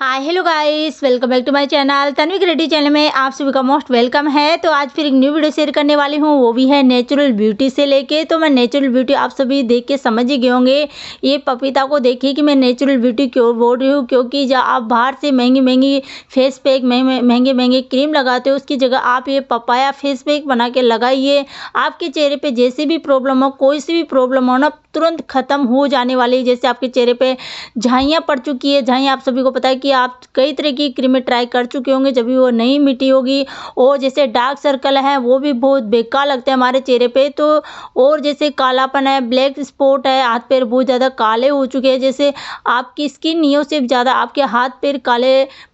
hi hello guys welcome back to my channel Tanvi Reddy channel में आप सभी का मोस्ट वेलकम है तो आज फिर एक न्यू वीडियो शेयर करने वाली हूँ वो भी है नेचुरल ब्यूटी से लेके तो मैं नेचुरल ब्यूटी आप सभी देख के समझ ही गए होंगे ये पपीता को देखिए कि मैं नेचुरल ब्यूटी क्यों बोल रही हूँ क्योंकि जब आप बाहर से महंगी महंगी फेस पैक महंगे महंगे क्रीम लगाते हो उसकी जगह आप ये पपाया फेस पैक बना के लगाइए आपके चेहरे पर जैसी भी प्रॉब्लम हो कोई सी भी प्रॉब्लम हो ना तुरंत ख़त्म हो जाने वाली जैसे आपके चेहरे पे झाइयाँ पड़ चुकी है झाइयाँ आप सभी को पता है कि आप कई तरह की क्रीमें ट्राई कर चुके होंगे जब भी वो नहीं मिटी होगी और जैसे डार्क सर्कल है वो भी बहुत बेकार लगते हैं हमारे चेहरे पर तो और जैसे कालापन है ब्लैक स्पॉट है हाथ पैर बहुत ज़्यादा काले हो चुके हैं जैसे आपकी स्किन नहीं हो सिर्फ ज़्यादा आपके हाथ पैर काले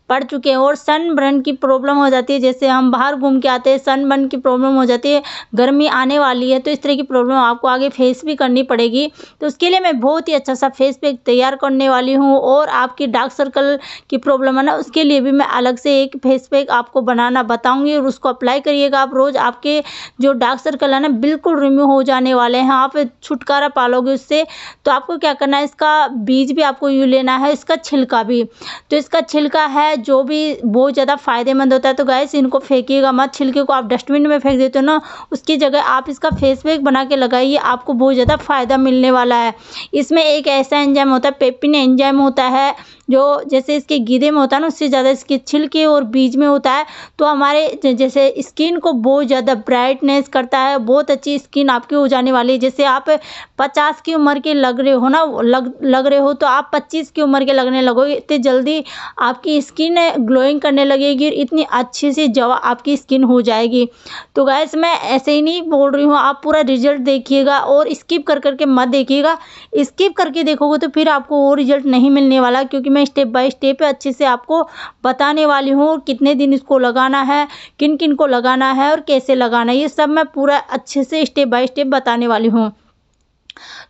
पड़ चुके हैं और सन बर्न की प्रॉब्लम हो जाती है जैसे हम बाहर घूम के आते हैं सन बर्न की प्रॉब्लम हो जाती है गर्मी आने वाली है तो इस तरह की प्रॉब्लम आपको आगे फेस भी करनी पड़ेगी तो उसके लिए मैं बहुत ही अच्छा सा फेस पैक तैयार करने वाली हूँ और आपकी डार्क सर्कल की प्रॉब्लम है ना उसके लिए भी मैं अलग से एक फेस पैक आपको बनाना बताऊँगी और उसको अप्लाई करिएगा आप रोज़ आपके जो डार्क सर्कल है ना बिल्कुल रिम्यू हो जाने वाले हैं आप छुटकारा पा लोगे उससे तो आपको क्या करना है इसका बीज भी आपको यू लेना है इसका छिलका भी तो इसका छिलका है जो भी बहुत ज़्यादा फ़ायदेमंद होता है तो गैस इनको फेंकिएगा मत छिलके को आप डस्टबिन में फेंक देते हो ना उसकी जगह आप इसका फेस पैक बना के लगाइए आपको बहुत ज़्यादा फ़ायदा मिलने वाला है इसमें एक ऐसा एंजाइम होता है पेपिन एंजाइम होता है जो जैसे इसके गीदे में होता है ना उससे ज़्यादा इसके छिलके और बीज में होता है तो हमारे जैसे स्किन को बहुत ज़्यादा ब्राइटनेस करता है बहुत अच्छी स्किन आपकी हो जाने वाली है जैसे आप पचास की उम्र के लग रहे हो ना लग लग रहे हो तो आप पच्चीस की उम्र के लगने लगोगे इतने जल्दी आपकी स्किन स्किन ग्लोइंग करने लगेगी और इतनी अच्छे से जवा आपकी स्किन हो जाएगी तो गैस मैं ऐसे ही नहीं बोल रही हूँ आप पूरा रिजल्ट देखिएगा और स्किप कर करके मत देखिएगा स्किप करके देखोगे तो फिर आपको वो रिजल्ट नहीं मिलने वाला क्योंकि मैं स्टेप बाय स्टेप अच्छे से आपको बताने वाली हूँ कितने दिन इसको लगाना है किन किन को लगाना है और कैसे लगाना है ये सब मैं पूरा अच्छे से स्टेप बाय स्टेप बताने वाली हूँ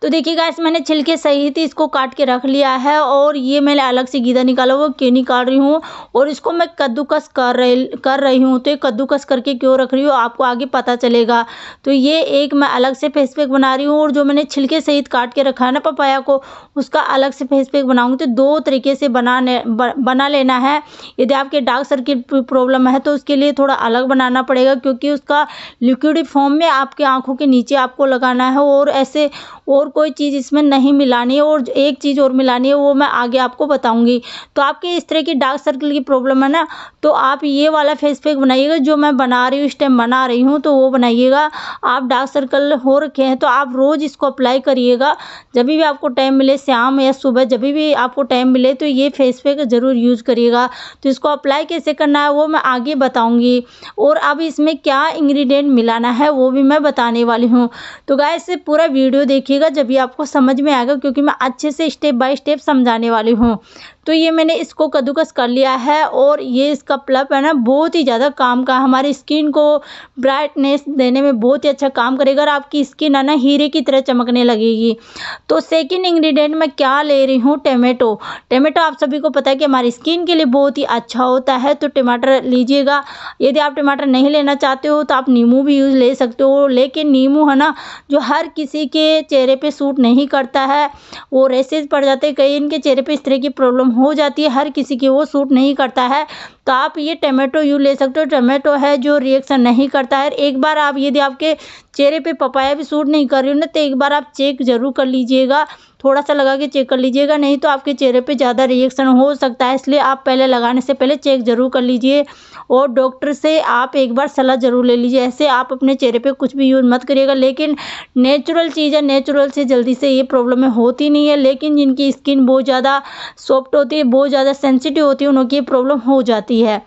तो देखिए गैस मैंने छिलके सहित इसको काट के रख लिया है और ये मैंने अलग से गीदा निकाला हुआ क्यों निकाल रही हूँ और इसको मैं कद्दूकस कर रही कर रही हूँ तो ये कद्दूकस करके क्यों रख रही हूँ आपको आगे पता चलेगा तो ये एक मैं अलग से फेस पैक बना रही हूँ और जो मैंने छिलके सहित काट के रखा है ना पपाया को उसका अलग से फेस पैक बनाऊँगी तो दो तरीके से बनाने बना लेना है यदि आपके डार्क सर्किट प्रॉब्लम है तो उसके लिए थोड़ा अलग बनाना पड़ेगा क्योंकि उसका लिक्विड फॉर्म में आपके आँखों के नीचे आपको लगाना है और ऐसे और कोई चीज़ इसमें नहीं मिलानी है और एक चीज़ और मिलानी है वो मैं आगे आपको बताऊँगी तो आपके इस तरह की डार्क सर्कल की प्रॉब्लम है ना तो आप ये वाला फेस पैक बनाइएगा जो मैं बना रही हूँ इस टाइम बना रही हूँ तो वो बनाइएगा आप डार्क सर्कल हो रखे हैं तो आप रोज़ इसको अप्लाई करिएगा जब भी आपको टाइम मिले शाम या सुबह जब भी आपको टाइम मिले तो ये फेस पैक ज़रूर यूज़ करिएगा तो इसको अप्लाई कैसे करना है वो मैं आगे बताऊँगी और अब इसमें क्या इंग्रीडियंट मिलाना है वो भी मैं बताने वाली हूँ तो गाय पूरा वीडियो देखिए देखिएगा जब ये आपको समझ में आएगा क्योंकि मैं अच्छे से स्टेप बाय स्टेप समझाने वाली हूँ तो ये मैंने इसको कद्दूकस कर लिया है और ये इसका प्लप है ना बहुत ही ज़्यादा काम का हमारी स्किन को ब्राइटनेस देने में बहुत ही अच्छा काम करेगा और आपकी स्किन है ना हीरे की तरह चमकने लगेगी तो सेकेंड इंग्रेडिएंट मैं क्या ले रही हूँ टमेटो टमेटो आप सभी को पता है कि हमारी स्किन के लिए बहुत ही अच्छा होता है तो टमाटर लीजिएगा यदि आप टमाटर नहीं लेना चाहते हो तो आप नींबू भी यूज़ ले सकते हो लेकिन नींबू है ना जो हर किसी के चेहरे पे सूट नहीं करता है वो रेसेज पड़ जाते हैं कई इनके चेहरे पे इस तरह की प्रॉब्लम हो जाती है हर किसी की वो सूट नहीं करता है तो आप ये टमेटो यू ले सकते हो टमेटो है जो रिएक्शन नहीं करता है एक बार आप यदि आपके चेहरे पे पपाया भी सूट नहीं कर रही हो ना तो एक बार आप चेक ज़रूर कर लीजिएगा थोड़ा सा लगा के चेक कर लीजिएगा नहीं तो आपके चेहरे पे ज़्यादा रिएक्शन हो सकता है इसलिए आप पहले लगाने से पहले चेक ज़रूर कर लीजिए और डॉक्टर से आप एक बार सलाह ज़रूर ले लीजिए ऐसे आप अपने चेहरे पर कुछ भी यूज़ मत करिएगा लेकिन नेचुरल चीज़ है नेचुरल से जल्दी से ये प्रॉब्लमें होती नहीं है लेकिन जिनकी स्किन बहुत ज़्यादा सॉफ्ट होती है बहुत ज़्यादा सेंसिटिव होती है उनकी प्रॉब्लम हो जाती है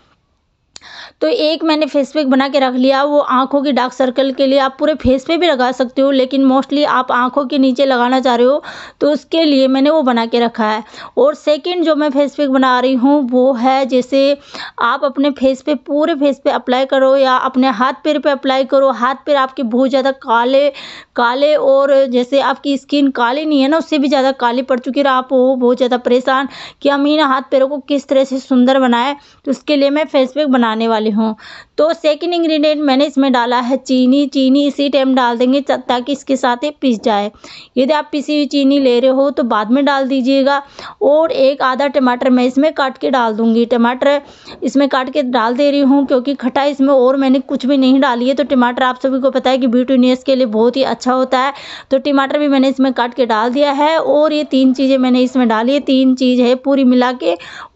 तो एक मैंने फेस पैक बना के रख लिया वो आँखों की डार्क सर्कल के लिए आप पूरे फेस पे भी लगा सकते हो लेकिन मोस्टली आप आँखों के नीचे लगाना चाह रहे हो तो उसके लिए मैंने वो बना के रखा है और सेकेंड जो मैं फेस पैक बना रही हूँ वो है जैसे आप अपने फेस पे पूरे फेस पे अप्लाई करो या अपने हाथ पैर पे अप्लाई करो हाथ पैर आपके बहुत ज़्यादा काले काले और जैसे आपकी स्किन काली नहीं है ना उससे भी ज़्यादा काली पड़ चुकी है आप हो बहुत ज़्यादा परेशान कि हम इन हाथ पैरों को किस तरह से सुंदर बनाए तो उसके लिए मैं फेस पैक बनाने वाला वाले हों तो सेकंड इंग्रेडिएंट मैंने इसमें डाला है चीनी चीनी इसी टाइम डाल देंगे ताकि इसके साथ ही पिस जाए यदि आप पिसी हुई चीनी ले रहे हो तो बाद में डाल दीजिएगा और एक आधा टमाटर मैं इसमें काट के डाल दूँगी टमाटर इसमें काट के डाल दे रही हूँ क्योंकि खटाई इसमें और मैंने कुछ भी नहीं डाली है तो टमाटर आप सभी को पता है कि ब्यूटीनियस के लिए बहुत ही अच्छा होता है तो टमाटर भी मैंने इसमें काट के डाल दिया है और ये तीन चीज़ें मैंने इसमें डाली है तीन चीज़ है पूरी मिला के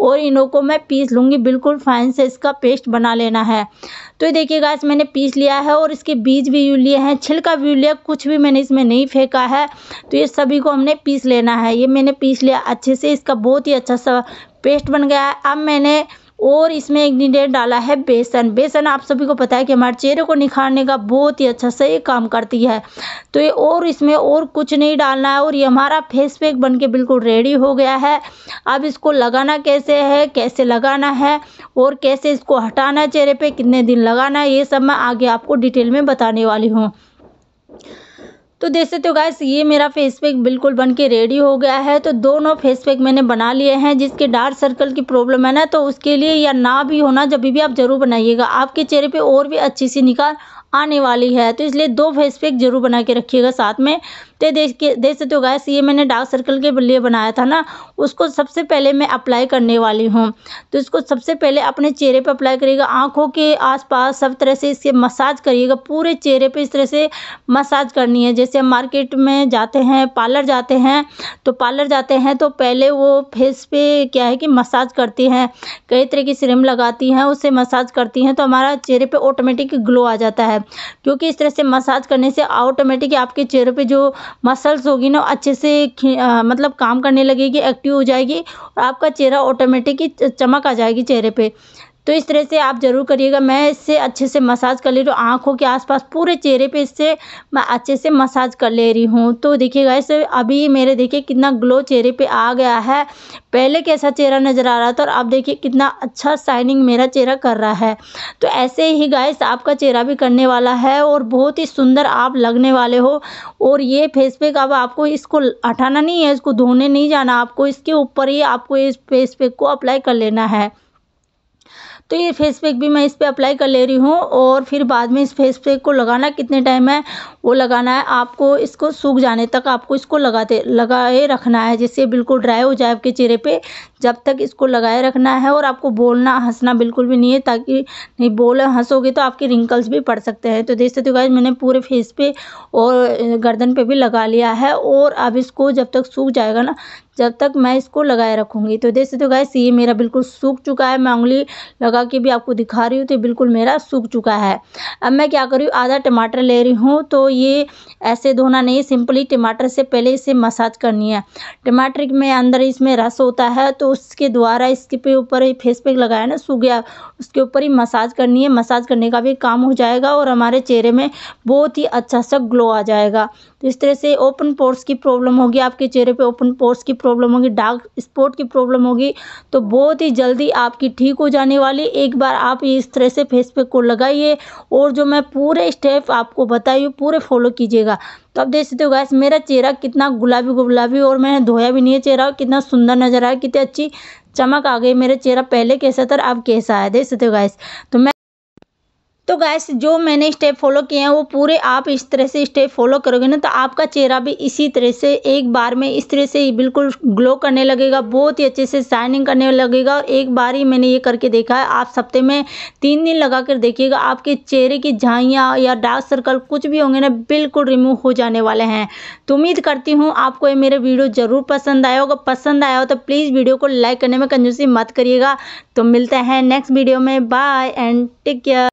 और इनों को मैं पीस लूँगी बिल्कुल फाइन से इसका पेस्ट बना बना लेना है तो ये देखिए गाइस मैंने पीस लिया है और इसके बीज भी यू लिए हैं छिलका भी लिया कुछ भी मैंने इसमें नहीं फेंका है तो ये सभी को हमने पीस लेना है ये मैंने पीस लिया अच्छे से इसका बहुत ही अच्छा सा पेस्ट बन गया है अब मैंने और इसमें एक इंग्रीडियंट डाला है बेसन बेसन आप सभी को पता है कि हमारे चेहरे को निखारने का बहुत ही अच्छा सही काम करती है तो ये और इसमें और कुछ नहीं डालना है और ये हमारा फेस पैक बन के बिल्कुल रेडी हो गया है अब इसको लगाना कैसे है कैसे लगाना है और कैसे इसको हटाना है चेहरे पर कितने दिन लगाना है ये सब मैं आगे आपको डिटेल में बताने वाली हूँ तो देख सकते हो गैस ये मेरा फेस पैक बिल्कुल बन के रेडी हो गया है तो दोनों फेस पैक मैंने बना लिए हैं जिसके डार्क सर्कल की प्रॉब्लम है ना तो उसके लिए या ना भी होना जब भी आप ज़रूर बनाइएगा आपके चेहरे पर और भी अच्छी सी निकाल आने वाली है तो इसलिए दो फेस पैक जरूर बना के रखिएगा साथ में तो देख के देख सकते हो गाय ये मैंने डार्क सर्कल के लिए बनाया था ना उसको सबसे पहले मैं अप्लाई करने वाली हूँ तो इसको सबसे पहले अपने चेहरे पर अप्लाई करिएगा आँखों के आसपास सब तरह से इसके मसाज करिएगा पूरे चेहरे पर इस तरह से मसाज करनी है जैसे हम मार्केट में जाते हैं पार्लर जाते हैं तो पार्लर जाते हैं तो पहले वो फेस पे क्या है कि मसाज करती हैं कई तरह की सिरम लगाती हैं उससे मसाज करती हैं तो हमारा चेहरे पर ऑटोमेटिक ग्लो आ जाता है है क्योंकि इस तरह से मसाज करने से ऑटोमेटिक आपके चेहरे पे जो मसल्स होगी ना अच्छे से आ, मतलब काम करने लगेगी एक्टिव हो जाएगी और आपका चेहरा ऑटोमेटिक चमक आ जाएगी चेहरे पर तो इस तरह से आप ज़रूर करिएगा मैं इससे अच्छे से मसाज कर ले रही हूँ आँखों के आसपास पूरे चेहरे पे इससे मैं अच्छे से मसाज कर ले रही हूँ तो देखिए गाइस अभी मेरे देखिए कितना ग्लो चेहरे पे आ गया है पहले कैसा चेहरा नज़र आ रहा था और अब देखिए कितना अच्छा शाइनिंग मेरा चेहरा कर रहा है तो ऐसे ही गाइस आपका चेहरा भी करने वाला है और बहुत ही सुंदर आप लगने वाले हो और ये फेस पैक अब आपको इसको हटाना नहीं है इसको धोने नहीं जाना आपको इसके ऊपर ही आपको इस फेस पैक को अप्लाई कर लेना है तो ये फेस पैक भी मैं इस पर अप्लाई कर ले रही हूँ और फिर बाद में इस फेस पैक को लगाना कितने टाइम है वो लगाना है आपको इसको सूख जाने तक आपको इसको लगाते लगाए रखना है जिससे बिल्कुल ड्राई हो जाए आपके चेहरे पर जब तक इसको लगाए रखना है और आपको बोलना हंसना बिल्कुल भी नहीं है ताकि नहीं बोले हंसोगे तो आपके रिंकल्स भी पड़ सकते हैं तो देख सकते हो गाइज मैंने पूरे फेस पे और गर्दन पे भी लगा लिया है और अब इसको जब तक सूख जाएगा ना जब तक मैं इसको लगाए रखूँगी तो देख सकते हो गाइस ये मेरा बिल्कुल सूख चुका है मैं उंगली लगा के भी आपको दिखा रही हूँ तो बिल्कुल मेरा सूख चुका है अब मैं क्या कर रही हूँ आधा टमाटर ले रही हूँ तो ये ऐसे धोना नहीं सिंपली टमाटर से पहले इसे मसाज करनी है टमाटर में अंदर इसमें रस होता है तो उसके द्वारा इसके पे ऊपर ही फेस पैक लगाया ना सूख गया उसके ऊपर ही मसाज करनी है मसाज करने का भी काम हो जाएगा और हमारे चेहरे में बहुत ही अच्छा सा ग्लो आ जाएगा तो इस तरह से ओपन पोर्स की प्रॉब्लम होगी आपके चेहरे पे ओपन पोर्स की प्रॉब्लम होगी डार्क स्पॉट की प्रॉब्लम होगी तो बहुत ही जल्दी आपकी ठीक हो जाने वाली एक बार आप इस तरह से फेस पैक को लगाइए और जो मैं पूरे स्टेप आपको बताई पूरे फॉलो कीजिएगा तो आप देख सकते हो गैस मेरा चेहरा कितना गुलाबी गुलाबी और मैंने धोया भी नहीं है चेहरा कितना सुंदर नजर आया कितनी अच्छी चमक आ गई मेरा चेहरा पहले कैसा था अब कैसा है देख सकते हो गैस तो मैं तो गैस जो मैंने स्टेप फॉलो किए हैं वो पूरे आप इस तरह से स्टेप फॉलो करोगे ना तो आपका चेहरा भी इसी तरह से एक बार में इस तरह से बिल्कुल ग्लो करने लगेगा बहुत ही अच्छे से शाइनिंग करने लगेगा और एक बार ही मैंने ये करके देखा है आप सप्ते में तीन दिन लगा कर देखिएगा आपके चेहरे की झाइयाँ या डार्क सर्कल कुछ भी होंगे ना बिल्कुल रिमूव हो जाने वाले हैं तो उम्मीद करती हूँ आपको ये मेरे वीडियो ज़रूर पसंद आया होगा पसंद आया हो तो प्लीज़ वीडियो को लाइक करने में कंजूसी मत करिएगा तो मिलते हैं नेक्स्ट वीडियो में बाय एंड टेक केयर